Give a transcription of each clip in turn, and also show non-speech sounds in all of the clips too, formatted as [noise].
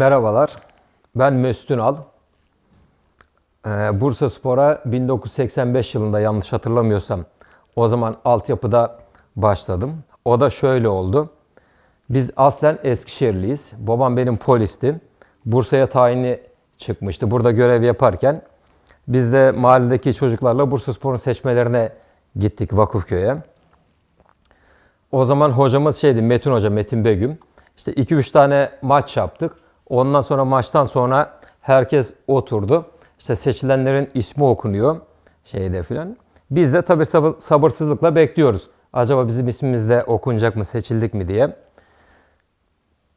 Merhabalar, ben Möstün Al. Ee, Bursa Spor'a 1985 yılında yanlış hatırlamıyorsam o zaman altyapıda başladım. O da şöyle oldu. Biz aslen Eskişehirliyiz. Babam benim polisti. Bursa'ya tayini çıkmıştı. Burada görev yaparken biz de mahalledeki çocuklarla Bursa Spor'un seçmelerine gittik Vakıfköy'e. O zaman hocamız şeydi Metin Hoca, Metin Begüm. İşte 2-3 tane maç yaptık. Ondan sonra maçtan sonra herkes oturdu. İşte seçilenlerin ismi okunuyor şeyde filan. Biz de tabii sabırsızlıkla bekliyoruz. Acaba bizim ismimiz de okunacak mı, seçildik mi diye.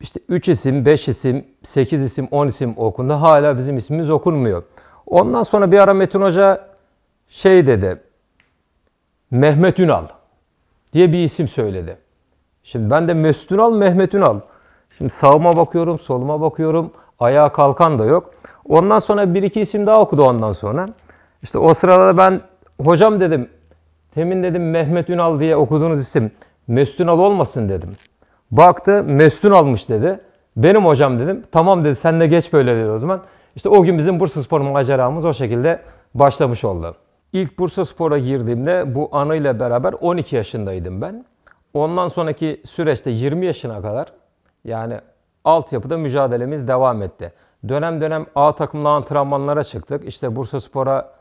İşte 3 isim, 5 isim, 8 isim, 10 isim okundu. Hala bizim ismimiz okunmuyor. Ondan sonra bir ara Metin Hoca şey dedi. Mehmet Ünal diye bir isim söyledi. Şimdi ben de Mesut Ünal, Mehmet Ünal. Şimdi sağıma bakıyorum, soluma bakıyorum. Ayağa kalkan da yok. Ondan sonra bir iki isim daha okudu ondan sonra. İşte o sırada da ben hocam dedim. Temin dedim Mehmet Ünal diye okuduğunuz isim Mesut Ünal olmasın dedim. Baktı Mesut almış dedi. Benim hocam dedim. Tamam dedi sen de geç böyle dedi o zaman. İşte o gün bizim Bursa Spor maceramız o şekilde başlamış oldu. İlk Bursa Spor'a girdiğimde bu anıyla beraber 12 yaşındaydım ben. Ondan sonraki süreçte 20 yaşına kadar yani altyapıda mücadelemiz devam etti. Dönem dönem A takımla antrenmanlara çıktık. İşte Bursa Spor'a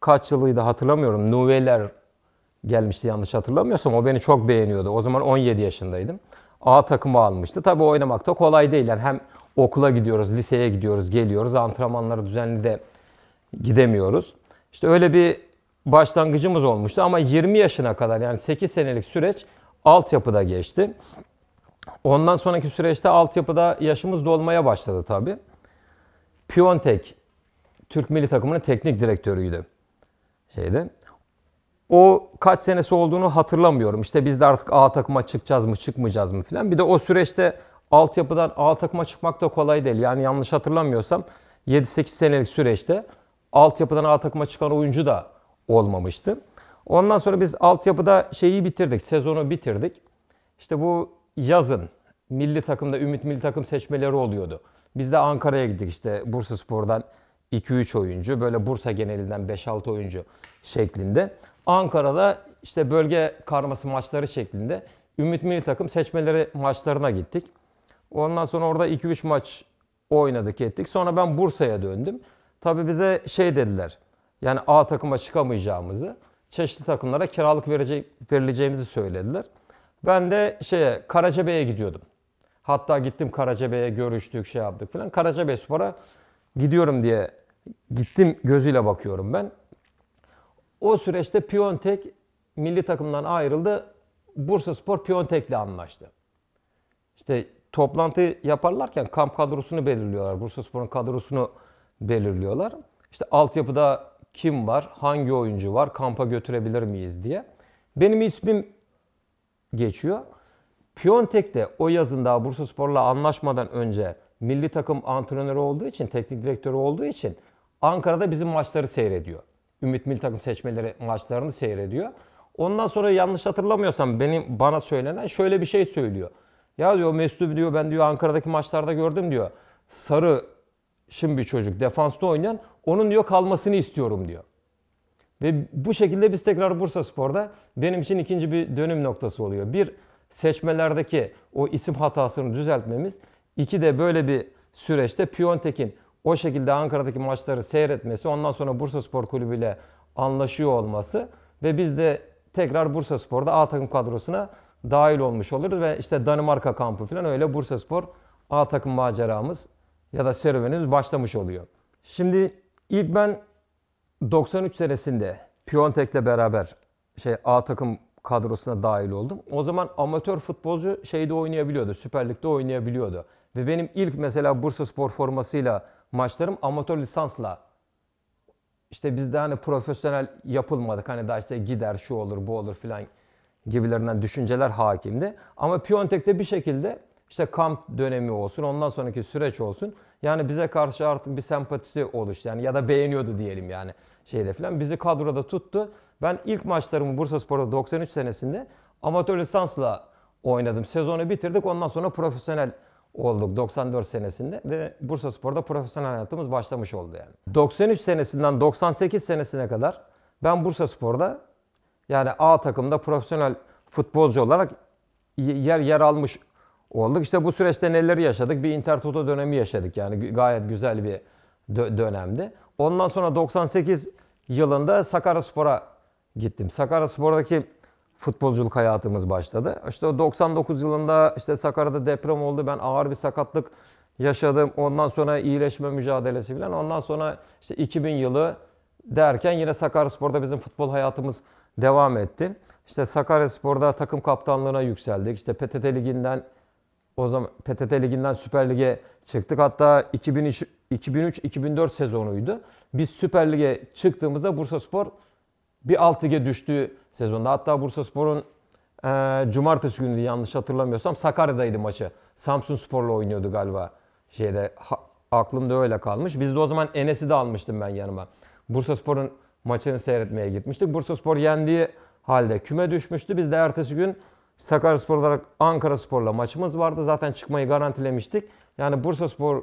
kaç yılıydı hatırlamıyorum. Nuveler gelmişti yanlış hatırlamıyorsam. O beni çok beğeniyordu. O zaman 17 yaşındaydım. A takımı almıştı. Tabii oynamak da kolay değil. Yani hem okula gidiyoruz, liseye gidiyoruz, geliyoruz. Antrenmanlara düzenli de gidemiyoruz. İşte öyle bir başlangıcımız olmuştu ama 20 yaşına kadar yani 8 senelik süreç altyapıda geçti. Ondan sonraki süreçte altyapıda yaşımız dolmaya başladı tabi. Piontek Türk milli takımının teknik direktörüydü. Şeyde. O kaç senesi olduğunu hatırlamıyorum. İşte biz de artık A takıma çıkacağız mı çıkmayacağız mı filan. Bir de o süreçte altyapıdan A takıma çıkmak da kolay değil. Yani yanlış hatırlamıyorsam 7-8 senelik süreçte altyapıdan A takıma çıkan oyuncu da olmamıştı. Ondan sonra biz altyapıda şeyi bitirdik, sezonu bitirdik. İşte bu yazın milli takımda Ümit milli takım seçmeleri oluyordu. Biz de Ankara'ya gittik işte Bursa Spor'dan 2-3 oyuncu böyle Bursa genelinden 5-6 oyuncu şeklinde. Ankara'da işte bölge karması maçları şeklinde Ümit milli takım seçmeleri maçlarına gittik. Ondan sonra orada 2-3 maç oynadık ettik. Sonra ben Bursa'ya döndüm. Tabii bize şey dediler. Yani A takıma çıkamayacağımızı, çeşitli takımlara kiralık verecek, verileceğimizi söylediler. Ben de şeye Karacabey'e gidiyordum. Hatta gittim Karacabey'e görüştük, şey yaptık falan. Karacabey Spor'a gidiyorum diye gittim gözüyle bakıyorum ben. O süreçte Piontek milli takımdan ayrıldı. Bursa Spor Piontek'le anlaştı. İşte toplantı yaparlarken kamp kadrosunu belirliyorlar. Bursa Spor'un kadrosunu belirliyorlar. İşte altyapıda kim var, hangi oyuncu var, kampa götürebilir miyiz diye. Benim ismim geçiyor. Piontek de o yazın daha Bursa Spor'la anlaşmadan önce milli takım antrenörü olduğu için, teknik direktörü olduğu için Ankara'da bizim maçları seyrediyor. Ümit milli takım seçmeleri maçlarını seyrediyor. Ondan sonra yanlış hatırlamıyorsam benim bana söylenen şöyle bir şey söylüyor. Ya diyor Mesut diyor ben diyor Ankara'daki maçlarda gördüm diyor. Sarı şın bir çocuk defansta oynayan onun diyor kalmasını istiyorum diyor. Ve bu şekilde biz tekrar Bursa Spor'da benim için ikinci bir dönüm noktası oluyor. Bir, seçmelerdeki o isim hatasını düzeltmemiz. İki de böyle bir süreçte Piontek'in o şekilde Ankara'daki maçları seyretmesi, ondan sonra Bursa Spor Kulübü ile anlaşıyor olması ve biz de tekrar Bursa Spor'da A takım kadrosuna dahil olmuş oluruz ve işte Danimarka kampı falan öyle Bursa Spor A takım maceramız ya da serüvenimiz başlamış oluyor. Şimdi ilk ben 93 senesinde Piontek'le beraber şey A takım kadrosuna dahil oldum. O zaman amatör futbolcu şeyde oynayabiliyordu. Süper Lig'de oynayabiliyordu. Ve benim ilk mesela Bursa Spor formasıyla maçlarım amatör lisansla işte bizde hani profesyonel yapılmadık. Hani daha işte gider şu olur bu olur filan gibilerinden düşünceler hakimdi. Ama Piontek'te bir şekilde işte kamp dönemi olsun ondan sonraki süreç olsun yani bize karşı artık bir sempatisi oluştu. Yani ya da beğeniyordu diyelim yani şeyde falan. Bizi kadroda tuttu. Ben ilk maçlarımı Bursa Spor'da 93 senesinde amatör lisansla oynadım. Sezonu bitirdik. Ondan sonra profesyonel olduk 94 senesinde ve Bursa Spor'da profesyonel hayatımız başlamış oldu yani. 93 senesinden 98 senesine kadar ben Bursa Spor'da yani A takımda profesyonel futbolcu olarak yer yer almış olduk. İşte bu süreçte neleri yaşadık? Bir intertoto dönemi yaşadık yani gayet güzel bir dö- dönemdi. Ondan sonra 98 yılında Sakarya Spora gittim. Sakarya Spor'daki futbolculuk hayatımız başladı. İşte 99 yılında işte Sakarya'da deprem oldu. Ben ağır bir sakatlık yaşadım. Ondan sonra iyileşme mücadelesi falan. Ondan sonra işte 2000 yılı derken yine Sakarya Spor'da bizim futbol hayatımız devam etti. İşte Sakarya Spor'da takım kaptanlığına yükseldik. İşte PTT liginden o zaman PTT Ligi'nden Süper Lig'e çıktık. Hatta 2003-2004 sezonuydu. Biz Süper Lig'e çıktığımızda Bursa Spor bir alt lige düştüğü sezonda. Hatta Bursa Spor'un e, cumartesi günü yanlış hatırlamıyorsam Sakarya'daydı maçı. Samsun Spor'la oynuyordu galiba. Şeyde ha, aklımda öyle kalmış. Biz de o zaman Enes'i de almıştım ben yanıma. Bursa Spor'un maçını seyretmeye gitmiştik. Bursa Spor yendiği halde küme düşmüştü. Biz de ertesi gün Sakaryaspor olarak Ankara Spor'la maçımız vardı. Zaten çıkmayı garantilemiştik. Yani Bursa Spor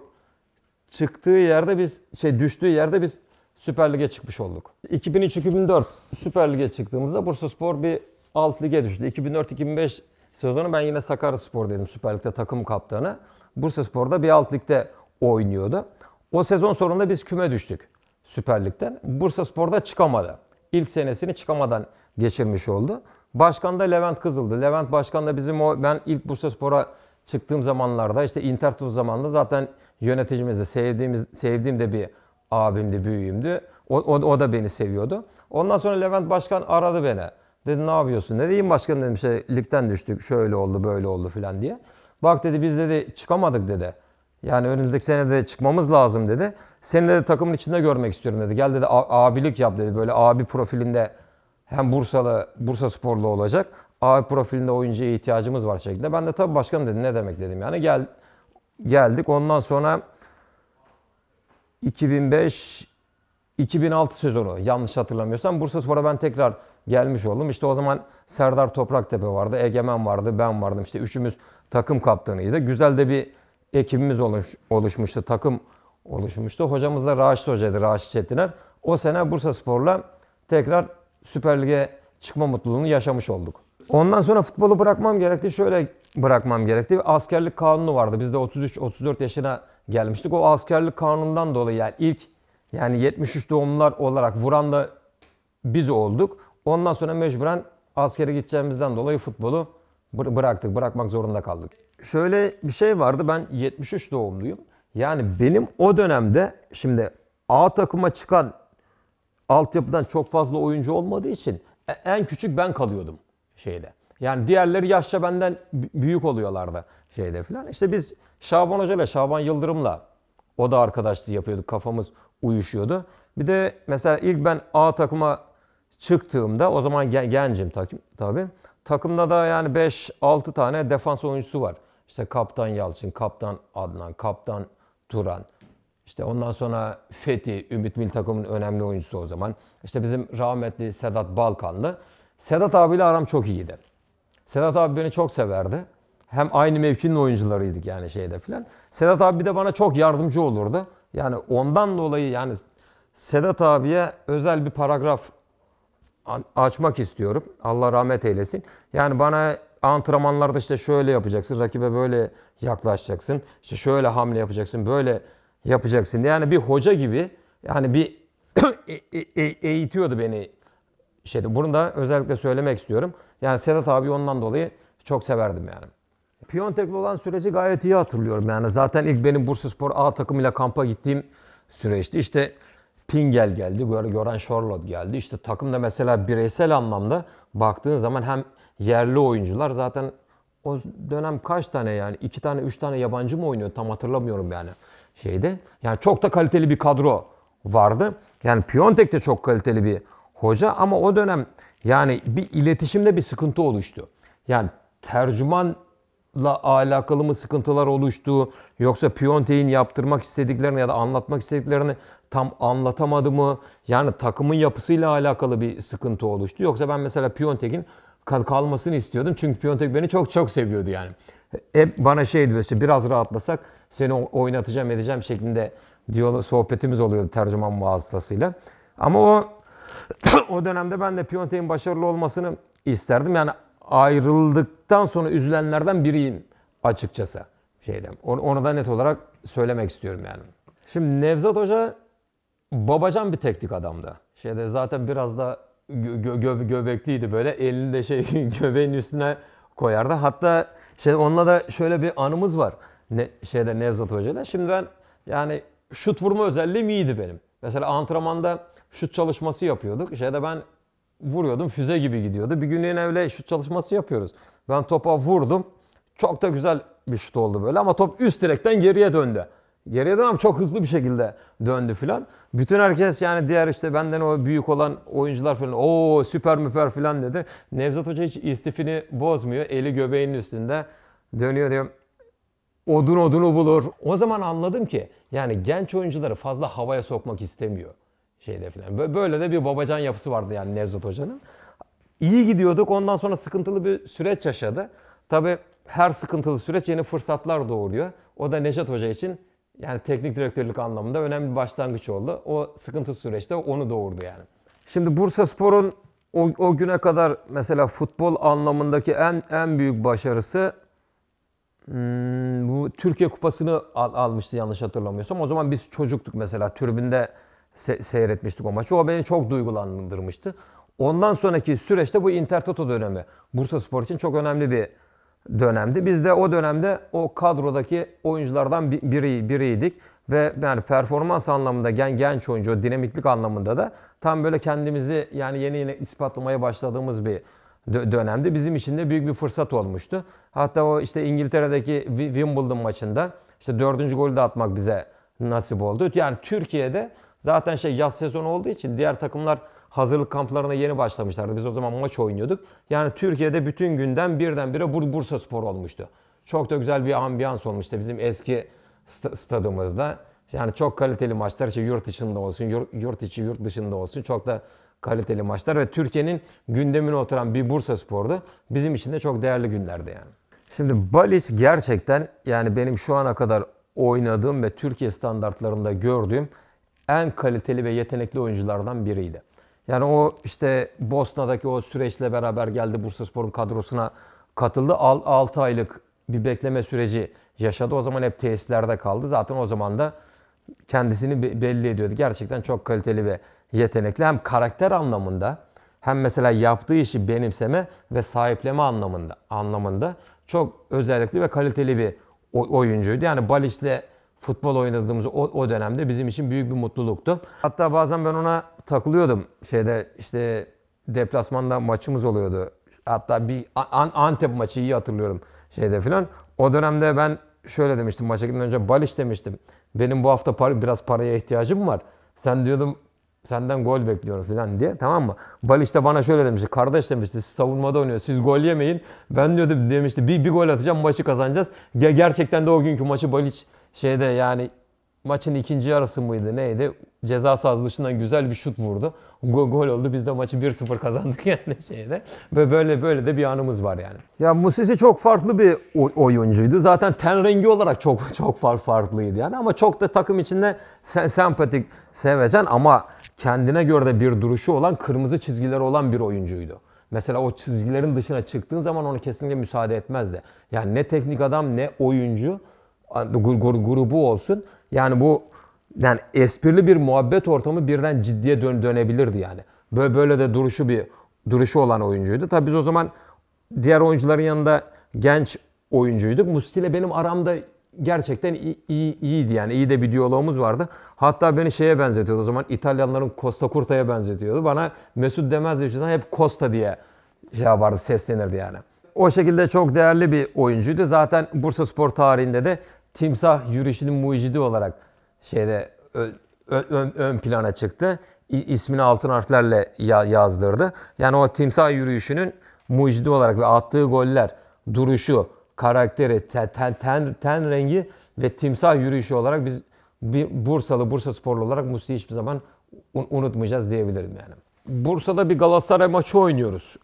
çıktığı yerde biz şey düştüğü yerde biz Süper Lig'e çıkmış olduk. 2003-2004 Süper Lig'e çıktığımızda Bursa Spor bir alt lige düştü. 2004-2005 sezonu ben yine Sakarya Spor dedim Süper Lig'de takım kaptanı. Bursa Spor'da bir alt ligde oynuyordu. O sezon sonunda biz küme düştük Süper Lig'den. Bursa Spor'da çıkamadı. İlk senesini çıkamadan geçirmiş oldu. Başkan da Levent Kızıl'dı. Levent Başkan da bizim o ben ilk Bursa Spor'a çıktığım zamanlarda işte Intertur zamanında zaten yöneticimizdi. Sevdiğimiz, sevdiğim de bir abimdi, büyüğümdü. O, o, o da beni seviyordu. Ondan sonra Levent Başkan aradı beni. Dedi ne yapıyorsun? Dedi iyiyim başkanım dedim işte ligden düştük şöyle oldu böyle oldu filan diye. Bak dedi biz dedi çıkamadık dedi. Yani önümüzdeki sene de çıkmamız lazım dedi. Seni de takımın içinde görmek istiyorum dedi. Gel dedi abilik yap dedi. Böyle abi profilinde hem bursalı Bursa sporlu olacak. A profilinde oyuncuya ihtiyacımız var şeklinde. Ben de tabii başkan dedi ne demek dedim yani gel geldik. Ondan sonra 2005 2006 sezonu yanlış hatırlamıyorsam Bursa Spor'a ben tekrar gelmiş oldum. İşte o zaman Serdar Topraktepe vardı, Egemen vardı, ben vardım. İşte üçümüz takım kaptanıydı. Güzel de bir ekibimiz oluş, oluşmuştu, takım oluşmuştu. Hocamız da Raşit Hoca'ydı, Raşit Çetiner. O sene Bursa Spor'la tekrar Süper Lig'e çıkma mutluluğunu yaşamış olduk. Ondan sonra futbolu bırakmam gerekti. Şöyle bırakmam gerekti. Askerlik kanunu vardı. Biz de 33-34 yaşına gelmiştik. O askerlik kanunundan dolayı yani ilk yani 73 doğumlar olarak vuran da biz olduk. Ondan sonra mecburen askere gideceğimizden dolayı futbolu bıraktık. Bırakmak zorunda kaldık. Şöyle bir şey vardı. Ben 73 doğumluyum. Yani benim o dönemde şimdi A takıma çıkan altyapıdan çok fazla oyuncu olmadığı için e, en küçük ben kalıyordum şeyde. Yani diğerleri yaşça benden büyük oluyorlardı şeyde falan. İşte biz Şaban Hoca ile Şaban Yıldırım'la o da arkadaşlığı yapıyorduk. Kafamız uyuşuyordu. Bir de mesela ilk ben A takıma çıktığımda o zaman gen gencim takım tabii. Takımda da yani 5-6 tane defans oyuncusu var. İşte Kaptan Yalçın, Kaptan Adnan, Kaptan Turan, işte ondan sonra Fethi, Ümit Mil takımın önemli oyuncusu o zaman. İşte bizim rahmetli Sedat Balkanlı. Sedat abiyle aram çok iyiydi. Sedat abi beni çok severdi. Hem aynı mevkinin oyuncularıydık yani şeyde filan. Sedat abi de bana çok yardımcı olurdu. Yani ondan dolayı yani Sedat abiye özel bir paragraf açmak istiyorum. Allah rahmet eylesin. Yani bana antrenmanlarda işte şöyle yapacaksın, rakibe böyle yaklaşacaksın, işte şöyle hamle yapacaksın, böyle yapacaksın diye. Yani bir hoca gibi yani bir [clears throat] e, e, e, eğitiyordu beni şeyde. Bunu da özellikle söylemek istiyorum. Yani Sedat abi ondan dolayı çok severdim yani. Piyontek'le olan süreci gayet iyi hatırlıyorum. Yani zaten ilk benim Bursa Spor A takımıyla kampa gittiğim süreçti. İşte Pingel geldi, böyle Gören Şorlot geldi. İşte takımda mesela bireysel anlamda baktığın zaman hem yerli oyuncular zaten o dönem kaç tane yani iki tane üç tane yabancı mı oynuyor tam hatırlamıyorum yani şeyde. Yani çok da kaliteli bir kadro vardı. Yani Piontek de çok kaliteli bir hoca ama o dönem yani bir iletişimde bir sıkıntı oluştu. Yani tercümanla alakalı mı sıkıntılar oluştu yoksa Piontek'in yaptırmak istediklerini ya da anlatmak istediklerini tam anlatamadı mı? Yani takımın yapısıyla alakalı bir sıkıntı oluştu. Yoksa ben mesela Piontek'in kalmasını istiyordum. Çünkü Piontek beni çok çok seviyordu yani. Hep bana şey diyor işte biraz rahatlasak seni oynatacağım edeceğim şeklinde diyor sohbetimiz oluyordu tercüman vasıtasıyla. Ama o [clears throat] o dönemde ben de Piontek'in başarılı olmasını isterdim. Yani ayrıldıktan sonra üzülenlerden biriyim açıkçası şeyden. Onu da net olarak söylemek istiyorum yani. Şimdi Nevzat Hoca babacan bir teknik adamdı. Şeyde zaten biraz da gö- gö- göbekliydi böyle. Elini de şey [laughs] göbeğin üstüne koyardı. Hatta şey onunla da şöyle bir anımız var ne, şeyde Nevzat şimdi ben yani şut vurma özelliğim iyiydi benim. Mesela antrenmanda şut çalışması yapıyorduk. Şeyde ben vuruyordum füze gibi gidiyordu. Bir gün evle şut çalışması yapıyoruz. Ben topa vurdum. Çok da güzel bir şut oldu böyle ama top üst direkten geriye döndü. Geriye dönen çok hızlı bir şekilde döndü filan. Bütün herkes yani diğer işte benden o büyük olan oyuncular filan o süper müper filan dedi. Nevzat Hoca hiç istifini bozmuyor. Eli göbeğinin üstünde dönüyor diyor odun odunu bulur. O zaman anladım ki yani genç oyuncuları fazla havaya sokmak istemiyor şeyde filan. Böyle de bir babacan yapısı vardı yani Nevzat Hoca'nın. İyi gidiyorduk. Ondan sonra sıkıntılı bir süreç yaşadı. Tabii her sıkıntılı süreç yeni fırsatlar doğuruyor. O da Nejat Hoca için yani teknik direktörlük anlamında önemli bir başlangıç oldu. O sıkıntı süreçte onu doğurdu yani. Şimdi Bursa Spor'un o, o güne kadar mesela futbol anlamındaki en en büyük başarısı hmm, Türkiye Kupası'nı al, almıştı yanlış hatırlamıyorsam. O zaman biz çocuktuk mesela tribünde se- seyretmiştik o maçı. O beni çok duygulandırmıştı. Ondan sonraki süreçte bu Inter Toto dönemi Bursa Spor için çok önemli bir dönemdi. Biz de o dönemde o kadrodaki oyunculardan biri, biriydik. Ve yani performans anlamında gen, genç oyuncu, dinamiklik anlamında da tam böyle kendimizi yani yeni yeni ispatlamaya başladığımız bir dönemde bizim için de büyük bir fırsat olmuştu. Hatta o işte İngiltere'deki Wimbledon maçında işte dördüncü golü de atmak bize nasip oldu. Yani Türkiye'de zaten şey yaz sezonu olduğu için diğer takımlar hazırlık kamplarına yeni başlamışlardı. Biz o zaman maç oynuyorduk. Yani Türkiye'de bütün günden birdenbire Bursa Spor olmuştu. Çok da güzel bir ambiyans olmuştu bizim eski stadımızda. Yani çok kaliteli maçlar işte yurt dışında olsun, yurt içi yurt dışında olsun çok da kaliteli maçlar ve Türkiye'nin gündemine oturan bir Bursa Spor'du. Bizim için de çok değerli günlerdi yani. Şimdi Balic gerçekten yani benim şu ana kadar oynadığım ve Türkiye standartlarında gördüğüm en kaliteli ve yetenekli oyunculardan biriydi. Yani o işte Bosna'daki o süreçle beraber geldi Bursa Spor'un kadrosuna katıldı. 6 aylık bir bekleme süreci yaşadı. O zaman hep tesislerde kaldı. Zaten o zaman da kendisini belli ediyordu. Gerçekten çok kaliteli ve yetenekli hem karakter anlamında hem mesela yaptığı işi benimseme ve sahipleme anlamında anlamında çok özellikli ve kaliteli bir oyuncuydu. Yani Balic'le futbol oynadığımız o, o dönemde bizim için büyük bir mutluluktu. Hatta bazen ben ona takılıyordum. Şeyde işte deplasmanda maçımız oluyordu. Hatta bir An Antep maçı iyi hatırlıyorum şeyde filan. O dönemde ben şöyle demiştim maça gitmeden önce Baliş demiştim. Benim bu hafta par biraz paraya ihtiyacım var. Sen diyordum senden gol bekliyorum falan diye tamam mı? Baliç de bana şöyle demişti. Kardeş demişti savunmada oynuyor. Siz gol yemeyin. Ben diyordum demişti bir, bir gol atacağım maçı kazanacağız. Ge- gerçekten de o günkü maçı Baliç şeyde yani maçın ikinci yarısı mıydı neydi? Ceza sahası dışından güzel bir şut vurdu. Go- gol oldu. Biz de maçı 1-0 kazandık [laughs] yani şeyde. Ve böyle böyle de bir anımız var yani. Ya Musisi çok farklı bir oyuncuydu. Zaten ten rengi olarak çok çok farklıydı yani ama çok da takım içinde se- sempatik seveceğim ama kendine göre de bir duruşu olan, kırmızı çizgileri olan bir oyuncuydu. Mesela o çizgilerin dışına çıktığın zaman onu kesinlikle müsaade etmezdi. Yani ne teknik adam ne oyuncu grubu olsun. Yani bu yani esprili bir muhabbet ortamı birden ciddiye dön dönebilirdi yani. Böyle böyle de duruşu bir duruşu olan oyuncuydu. Tabii biz o zaman diğer oyuncuların yanında genç oyuncuyduk. Musti ile benim aramda gerçekten iyi, iyi, iyiydi yani. iyi de bir diyalogumuz vardı. Hatta beni şeye benzetiyordu o zaman İtalyanların Costa Curta'ya benzetiyordu. Bana Mesut demezdi yüzünden hep Costa diye şey yapardı, seslenirdi yani. O şekilde çok değerli bir oyuncuydu. Zaten Bursa Spor tarihinde de timsah yürüyüşünün mucidi olarak şeyde ön, ön, ön plana çıktı. İsmini altın harflerle yazdırdı. Yani o timsah yürüyüşünün mucidi olarak ve attığı goller, duruşu, karakteri, ten, ten, ten rengi ve timsah yürüyüşü olarak biz bir Bursalı, Bursa sporlu olarak Musi'yi hiçbir zaman unutmayacağız diyebilirim yani. Bursa'da bir Galatasaray maçı oynuyoruz.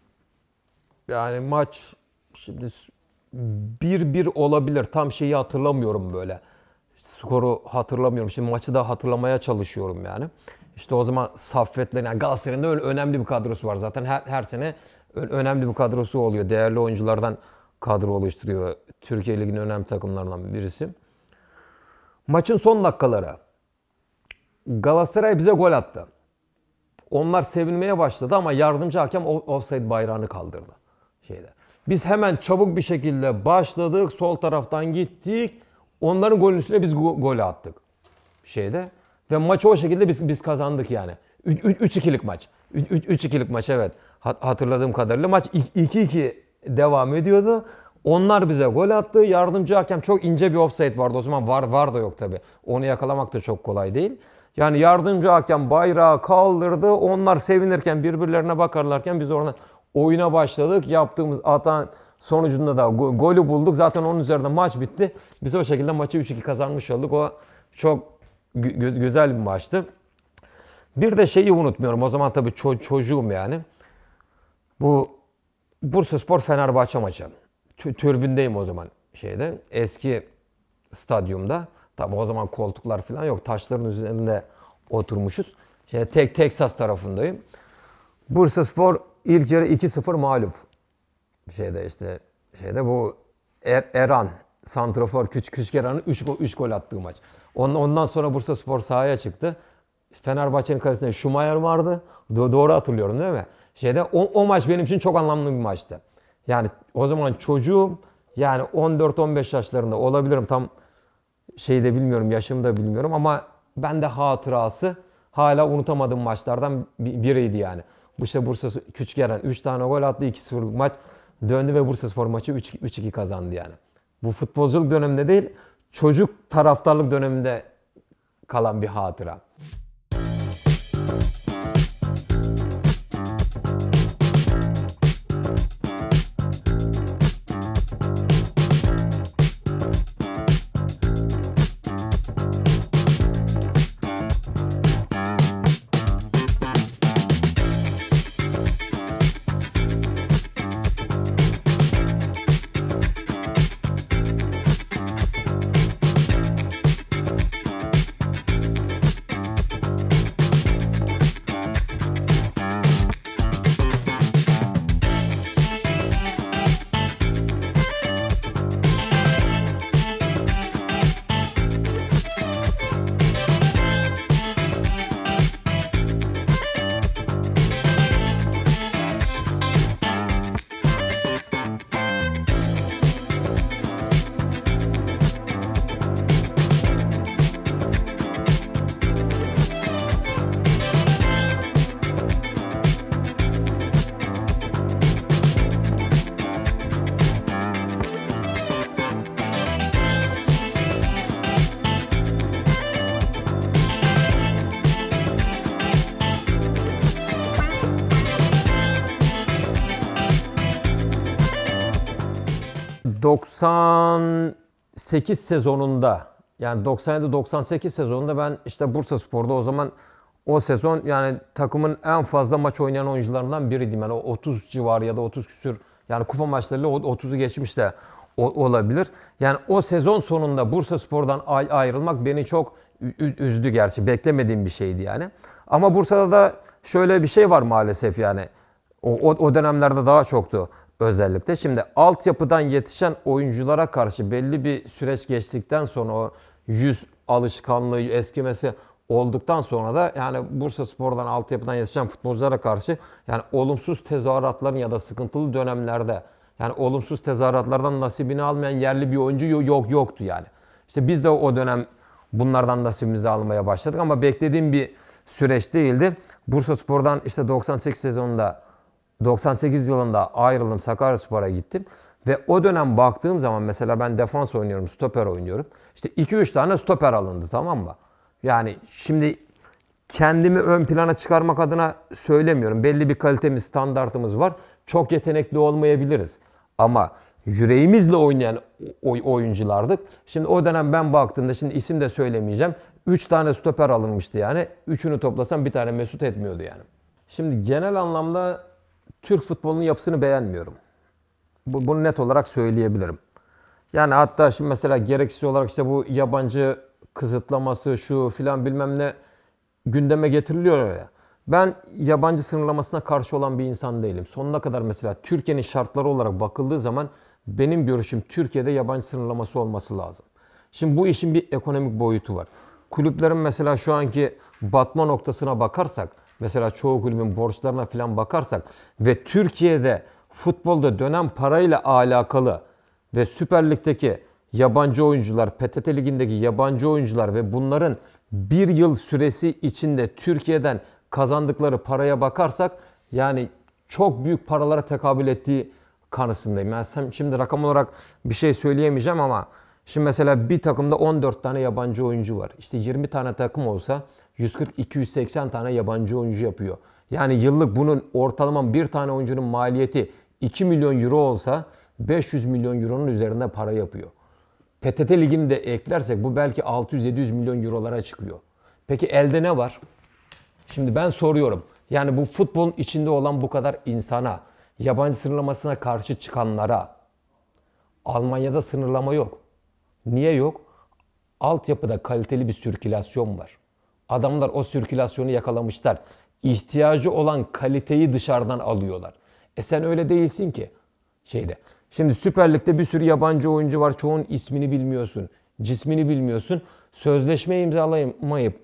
Yani maç şimdi 1-1 olabilir. Tam şeyi hatırlamıyorum böyle. Skoru hatırlamıyorum. Şimdi maçı da hatırlamaya çalışıyorum yani. İşte o zaman Saffet'lerin, yani Galatasaray'ın da önemli bir kadrosu var zaten. Her, her sene önemli bir kadrosu oluyor. Değerli oyunculardan kadro oluşturuyor. Türkiye Ligi'nin önemli takımlarından birisi. Maçın son dakikaları. Galatasaray bize gol attı. Onlar sevinmeye başladı ama yardımcı hakem offside bayrağını kaldırdı. Şeyde. Biz hemen çabuk bir şekilde başladık. Sol taraftan gittik. Onların golün üstüne biz gol attık. Şeyde. Ve maçı o şekilde biz biz kazandık yani. 3-2'lik maç. 3-2'lik maç evet. Hatırladığım kadarıyla maç 2-2 devam ediyordu. Onlar bize gol attı. Yardımcı hakem çok ince bir offside vardı. O zaman var var da yok tabi. Onu yakalamak da çok kolay değil. Yani yardımcı hakem bayrağı kaldırdı. Onlar sevinirken birbirlerine bakarlarken biz orada oyuna başladık. Yaptığımız atan sonucunda da golü bulduk. Zaten onun üzerinde maç bitti. Biz o şekilde maçı 3-2 kazanmış olduk. O çok gü güzel bir maçtı. Bir de şeyi unutmuyorum. O zaman tabii ço çocuğum yani. Bu Bursa Spor Fenerbahçe maçı. türbündeyim o zaman şeyde. Eski stadyumda. Tabi o zaman koltuklar falan yok. Taşların üzerinde oturmuşuz. Şey, tek Texas tarafındayım. Bursa Spor ilk yarı 2-0 mağlup. Şeyde işte şeyde bu er, Eran Santrafor Küçük Küçük Eran'ın 3 gol, 3 gol attığı maç. Ondan sonra Bursa Spor sahaya çıktı. Fenerbahçe'nin karşısında Şumayer vardı. Do- doğru hatırlıyorum değil mi? Şeyde o, o maç benim için çok anlamlı bir maçtı. Yani o zaman çocuğum yani 14-15 yaşlarında olabilirim tam şeyde bilmiyorum yaşımda bilmiyorum ama ben de hatırası hala unutamadığım maçlardan biriydi yani. Bu işte Bursa Küçükeren 3 tane gol attı 2 sıfırlık maç döndü ve Bursa Spor maçı 3-2 kazandı yani. Bu futbolculuk döneminde değil çocuk taraftarlık döneminde kalan bir hatıra. 98 sezonunda yani 97-98 sezonunda ben işte Bursa Spor'da o zaman o sezon yani takımın en fazla maç oynayan oyuncularından biriydim. Yani 30 civarı ya da 30 küsür yani kupa maçlarıyla 30'u geçmiş de olabilir. Yani o sezon sonunda Bursa Spor'dan ayrılmak beni çok üzdü gerçi. Beklemediğim bir şeydi yani. Ama Bursa'da da şöyle bir şey var maalesef yani. O, o, o dönemlerde daha çoktu özellikle. Şimdi altyapıdan yetişen oyunculara karşı belli bir süreç geçtikten sonra o yüz alışkanlığı eskimesi olduktan sonra da yani Bursa Spor'dan altyapıdan yetişen futbolculara karşı yani olumsuz tezahüratların ya da sıkıntılı dönemlerde yani olumsuz tezahüratlardan nasibini almayan yerli bir oyuncu yok yoktu yani. İşte biz de o dönem bunlardan nasibimizi almaya başladık ama beklediğim bir süreç değildi. Bursa Spor'dan işte 98 sezonunda 98 yılında ayrıldım Sakarya Spora gittim. Ve o dönem baktığım zaman mesela ben defans oynuyorum, stoper oynuyorum. İşte 2-3 tane stoper alındı tamam mı? Yani şimdi kendimi ön plana çıkarmak adına söylemiyorum. Belli bir kalitemiz, standartımız var. Çok yetenekli olmayabiliriz. Ama yüreğimizle oynayan oyunculardık. Şimdi o dönem ben baktığımda şimdi isim de söylemeyeceğim. 3 tane stoper alınmıştı yani. Üçünü toplasam bir tane mesut etmiyordu yani. Şimdi genel anlamda Türk futbolunun yapısını beğenmiyorum. Bu, bunu net olarak söyleyebilirim. Yani hatta şimdi mesela gereksiz olarak işte bu yabancı kısıtlaması şu filan bilmem ne gündeme getiriliyor ya. Ben yabancı sınırlamasına karşı olan bir insan değilim. Sonuna kadar mesela Türkiye'nin şartları olarak bakıldığı zaman benim görüşüm Türkiye'de yabancı sınırlaması olması lazım. Şimdi bu işin bir ekonomik boyutu var. Kulüplerin mesela şu anki batma noktasına bakarsak Mesela çoğu kulübün borçlarına falan bakarsak ve Türkiye'de futbolda dönen parayla alakalı ve Süper Lig'deki yabancı oyuncular, PTT Ligi'ndeki yabancı oyuncular ve bunların bir yıl süresi içinde Türkiye'den kazandıkları paraya bakarsak yani çok büyük paralara tekabül ettiği kanısındayım. Yani şimdi rakam olarak bir şey söyleyemeyeceğim ama Şimdi mesela bir takımda 14 tane yabancı oyuncu var. İşte 20 tane takım olsa 140-280 tane yabancı oyuncu yapıyor. Yani yıllık bunun ortalama bir tane oyuncunun maliyeti 2 milyon euro olsa 500 milyon euronun üzerinde para yapıyor. PTT ligini de eklersek bu belki 600-700 milyon eurolara çıkıyor. Peki elde ne var? Şimdi ben soruyorum. Yani bu futbolun içinde olan bu kadar insana, yabancı sınırlamasına karşı çıkanlara, Almanya'da sınırlama yok. Niye yok? Altyapıda kaliteli bir sirkülasyon var. Adamlar o sirkülasyonu yakalamışlar. İhtiyacı olan kaliteyi dışarıdan alıyorlar. E sen öyle değilsin ki şeyde. Şimdi Süper Lig'de bir sürü yabancı oyuncu var. Çoğun ismini bilmiyorsun. Cismini bilmiyorsun. Sözleşme imzalayamayıp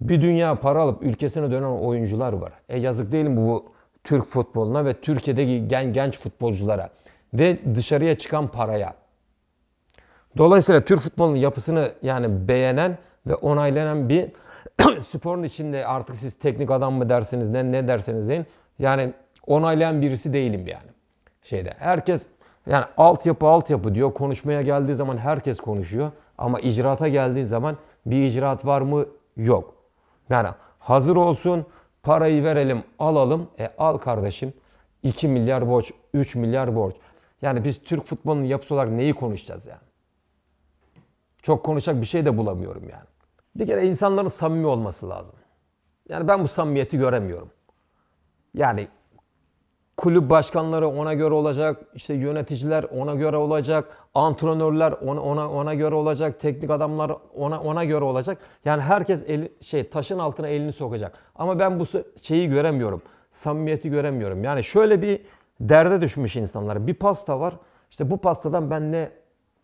bir dünya para alıp ülkesine dönen oyuncular var. E yazık değil mi bu Türk futboluna ve Türkiye'deki gen genç futbolculara ve dışarıya çıkan paraya? Dolayısıyla Türk futbolunun yapısını yani beğenen ve onaylanan bir [clears throat] sporun içinde artık siz teknik adam mı dersiniz ne, ne derseniz deyin. Yani onaylayan birisi değilim yani. Şeyde herkes yani altyapı altyapı diyor. Konuşmaya geldiği zaman herkes konuşuyor. Ama icraata geldiği zaman bir icraat var mı? Yok. Yani hazır olsun parayı verelim alalım. E al kardeşim 2 milyar borç 3 milyar borç. Yani biz Türk futbolunun yapısı olarak neyi konuşacağız yani? Çok konuşacak bir şey de bulamıyorum yani. Bir kere insanların samimi olması lazım. Yani ben bu samimiyeti göremiyorum. Yani kulüp başkanları ona göre olacak, işte yöneticiler ona göre olacak, antrenörler ona ona, ona göre olacak, teknik adamlar ona ona göre olacak. Yani herkes el şey taşın altına elini sokacak. Ama ben bu şeyi göremiyorum. Samimiyeti göremiyorum. Yani şöyle bir derde düşmüş insanlar. Bir pasta var. İşte bu pastadan ben ne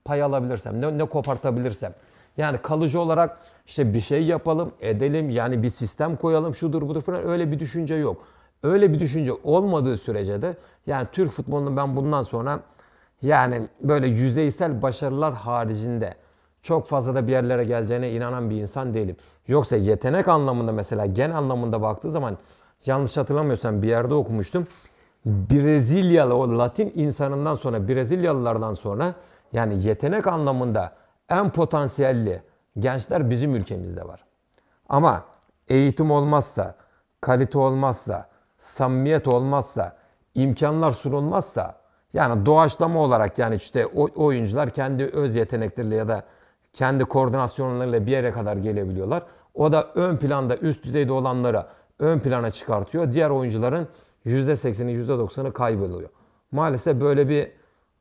pay alabilirsem, ne, ne kopartabilirsem. Yani kalıcı olarak işte bir şey yapalım, edelim, yani bir sistem koyalım, şudur budur falan öyle bir düşünce yok. Öyle bir düşünce olmadığı sürece de yani Türk futbolunu ben bundan sonra yani böyle yüzeysel başarılar haricinde çok fazla da bir yerlere geleceğine inanan bir insan değilim. Yoksa yetenek anlamında mesela gen anlamında baktığı zaman yanlış hatırlamıyorsam bir yerde okumuştum. Brezilyalı o Latin insanından sonra Brezilyalılardan sonra yani yetenek anlamında en potansiyelli gençler bizim ülkemizde var. Ama eğitim olmazsa, kalite olmazsa, samimiyet olmazsa, imkanlar sunulmazsa yani doğaçlama olarak yani işte oyuncular kendi öz yetenekleriyle ya da kendi koordinasyonlarıyla bir yere kadar gelebiliyorlar. O da ön planda üst düzeyde olanları ön plana çıkartıyor. Diğer oyuncuların %80'i %90'ı kayboluyor. Maalesef böyle bir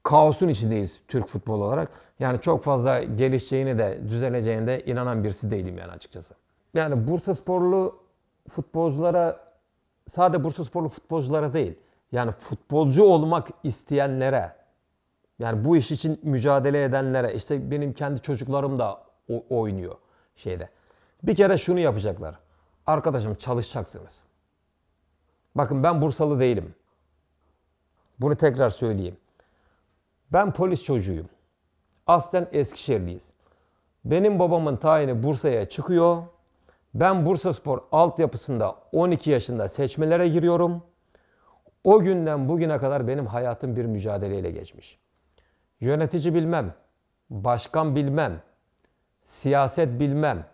kaosun içindeyiz Türk futbolu olarak. Yani çok fazla gelişeceğini de düzeleceğine de inanan birisi değilim yani açıkçası. Yani Bursa sporlu futbolculara sade Bursa sporlu futbolculara değil. Yani futbolcu olmak isteyenlere yani bu iş için mücadele edenlere işte benim kendi çocuklarım da oynuyor şeyde. Bir kere şunu yapacaklar. Arkadaşım çalışacaksınız. Bakın ben Bursalı değilim. Bunu tekrar söyleyeyim. Ben polis çocuğuyum. Aslen Eskişehirliyiz. Benim babamın tayini Bursa'ya çıkıyor. Ben Bursa Spor altyapısında 12 yaşında seçmelere giriyorum. O günden bugüne kadar benim hayatım bir mücadeleyle geçmiş. Yönetici bilmem, başkan bilmem, siyaset bilmem.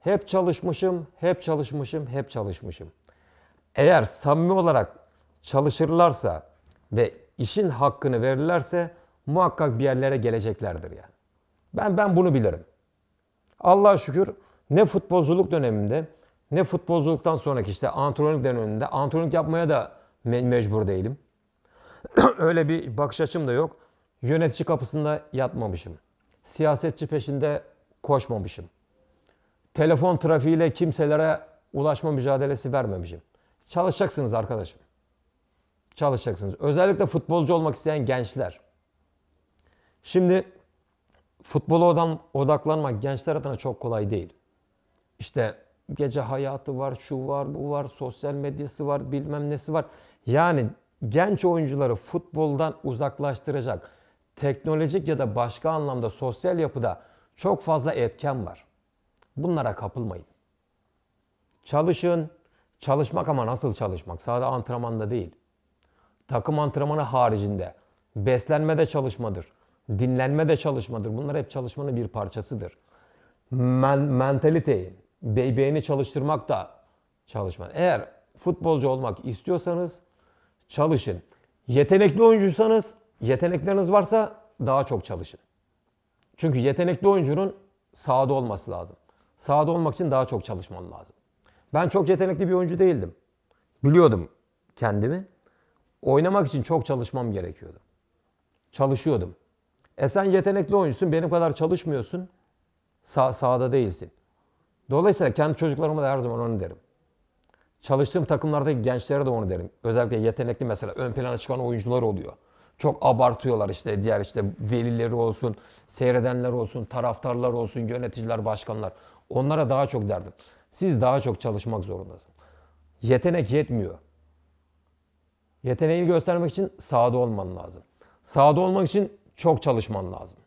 Hep çalışmışım, hep çalışmışım, hep çalışmışım. Eğer samimi olarak çalışırlarsa ve işin hakkını verirlerse muhakkak bir yerlere geleceklerdir yani. Ben ben bunu bilirim. Allah'a şükür ne futbolculuk döneminde ne futbolculuktan sonraki işte antrenörlük döneminde antrenörlük yapmaya da me mecbur değilim. [clears throat] Öyle bir bakış açım da yok. Yönetici kapısında yatmamışım. Siyasetçi peşinde koşmamışım. Telefon trafiğiyle kimselere ulaşma mücadelesi vermemişim. Çalışacaksınız arkadaşım çalışacaksınız. Özellikle futbolcu olmak isteyen gençler. Şimdi futbola odaklanmak gençler adına çok kolay değil. İşte gece hayatı var, şu var, bu var, sosyal medyası var, bilmem nesi var. Yani genç oyuncuları futboldan uzaklaştıracak teknolojik ya da başka anlamda sosyal yapıda çok fazla etken var. Bunlara kapılmayın. Çalışın. Çalışmak ama nasıl çalışmak? Sadece antrenmanda değil takım antrenmanı haricinde beslenme de çalışmadır, dinlenme de çalışmadır. Bunlar hep çalışmanın bir parçasıdır. Men mentaliteyi, beybeğini çalıştırmak da çalışma. Eğer futbolcu olmak istiyorsanız çalışın. Yetenekli oyuncuysanız, yetenekleriniz varsa daha çok çalışın. Çünkü yetenekli oyuncunun sahada olması lazım. Sahada olmak için daha çok çalışman lazım. Ben çok yetenekli bir oyuncu değildim. Biliyordum kendimi oynamak için çok çalışmam gerekiyordu. Çalışıyordum. E sen yetenekli oyuncusun, benim kadar çalışmıyorsun. Sağ, sahada değilsin. Dolayısıyla kendi çocuklarıma da her zaman onu derim. Çalıştığım takımlardaki gençlere de onu derim. Özellikle yetenekli mesela ön plana çıkan oyuncular oluyor. Çok abartıyorlar işte diğer işte velileri olsun, seyredenler olsun, taraftarlar olsun, yöneticiler, başkanlar. Onlara daha çok derdim. Siz daha çok çalışmak zorundasınız. Yetenek yetmiyor. Yeteneğini göstermek için sahada olman lazım. Sahada olmak için çok çalışman lazım.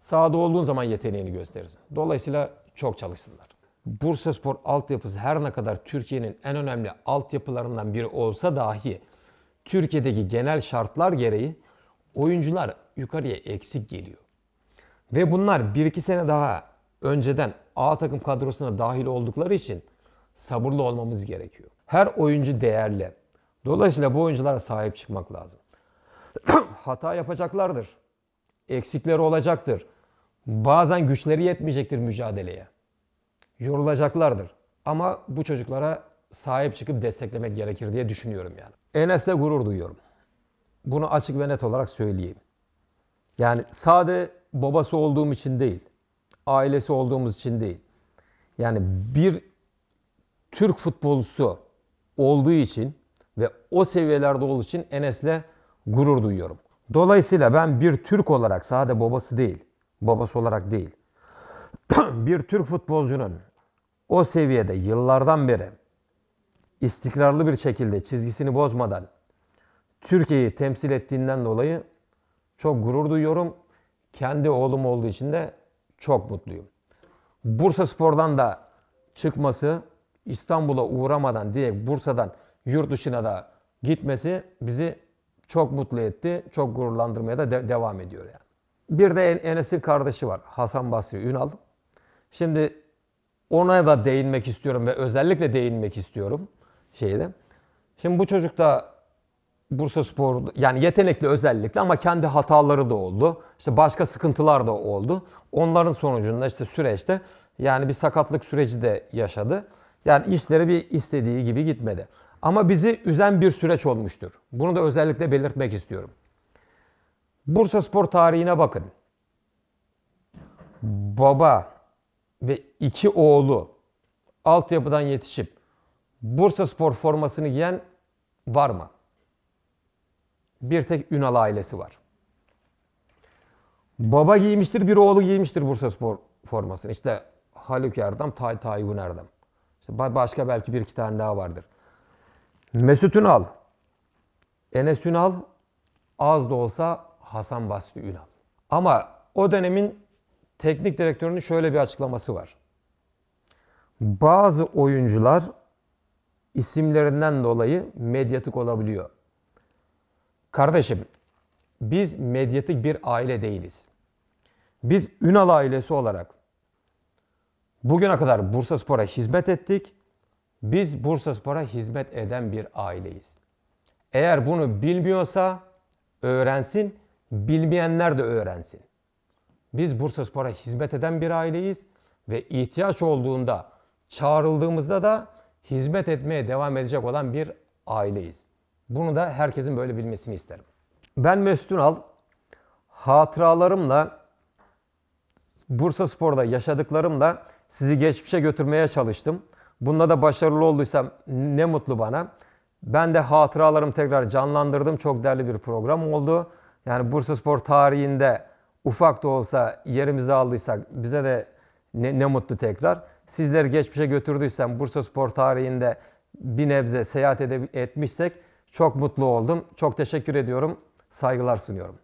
Sahada olduğun zaman yeteneğini gösterirsin. Dolayısıyla çok çalışsınlar. Bursa Spor altyapısı her ne kadar Türkiye'nin en önemli altyapılarından biri olsa dahi Türkiye'deki genel şartlar gereği oyuncular yukarıya eksik geliyor. Ve bunlar 1-2 sene daha önceden A takım kadrosuna dahil oldukları için sabırlı olmamız gerekiyor. Her oyuncu değerli. Dolayısıyla bu oyunculara sahip çıkmak lazım. [clears throat] Hata yapacaklardır. Eksikleri olacaktır. Bazen güçleri yetmeyecektir mücadeleye. Yorulacaklardır. Ama bu çocuklara sahip çıkıp desteklemek gerekir diye düşünüyorum yani. Enes'le gurur duyuyorum. Bunu açık ve net olarak söyleyeyim. Yani sade babası olduğum için değil, ailesi olduğumuz için değil. Yani bir Türk futbolcusu olduğu için ve o seviyelerde olduğu için Enes'le gurur duyuyorum. Dolayısıyla ben bir Türk olarak sadece babası değil, babası olarak değil. [clears throat] bir Türk futbolcunun o seviyede yıllardan beri istikrarlı bir şekilde çizgisini bozmadan Türkiye'yi temsil ettiğinden dolayı çok gurur duyuyorum. Kendi oğlum olduğu için de çok mutluyum. Bursa Spor'dan da çıkması, İstanbul'a uğramadan diye Bursa'dan yurt dışına da gitmesi bizi çok mutlu etti. Çok gururlandırmaya da de- devam ediyor yani. Bir de Enes'in kardeşi var. Hasan Basri Ünal. Şimdi ona da değinmek istiyorum ve özellikle değinmek istiyorum şeyde. Şimdi bu çocuk da Bursa Spor yani yetenekli özellikle ama kendi hataları da oldu. İşte başka sıkıntılar da oldu. Onların sonucunda işte süreçte yani bir sakatlık süreci de yaşadı. Yani işleri bir istediği gibi gitmedi. Ama bizi üzen bir süreç olmuştur. Bunu da özellikle belirtmek istiyorum. Bursa Spor tarihine bakın. Baba ve iki oğlu altyapıdan yetişip Bursa Spor formasını giyen var mı? Bir tek Ünal ailesi var. Baba giymiştir, bir oğlu giymiştir Bursa Spor formasını. İşte Haluk Erdem, Tay Tay Erdem. İşte başka belki bir iki tane daha vardır. Mesut Ünal, Enes Ünal, az da olsa Hasan Basri Ünal. Ama o dönemin teknik direktörünün şöyle bir açıklaması var. Bazı oyuncular isimlerinden dolayı medyatik olabiliyor. Kardeşim, biz medyatik bir aile değiliz. Biz Ünal ailesi olarak bugüne kadar Bursa Spor'a hizmet ettik biz Bursa Spor'a hizmet eden bir aileyiz. Eğer bunu bilmiyorsa öğrensin, bilmeyenler de öğrensin. Biz Bursa Spor'a hizmet eden bir aileyiz ve ihtiyaç olduğunda, çağrıldığımızda da hizmet etmeye devam edecek olan bir aileyiz. Bunu da herkesin böyle bilmesini isterim. Ben Mesut Ünal, hatıralarımla, Bursa Spor'da yaşadıklarımla sizi geçmişe götürmeye çalıştım. Bunda da başarılı olduysam ne mutlu bana. Ben de hatıralarımı tekrar canlandırdım. Çok değerli bir program oldu. Yani Bursa Spor tarihinde ufak da olsa yerimizi aldıysak bize de ne, ne mutlu tekrar. Sizleri geçmişe götürdüysem Bursa Spor tarihinde bir nebze seyahat etmişsek çok mutlu oldum. Çok teşekkür ediyorum. Saygılar sunuyorum.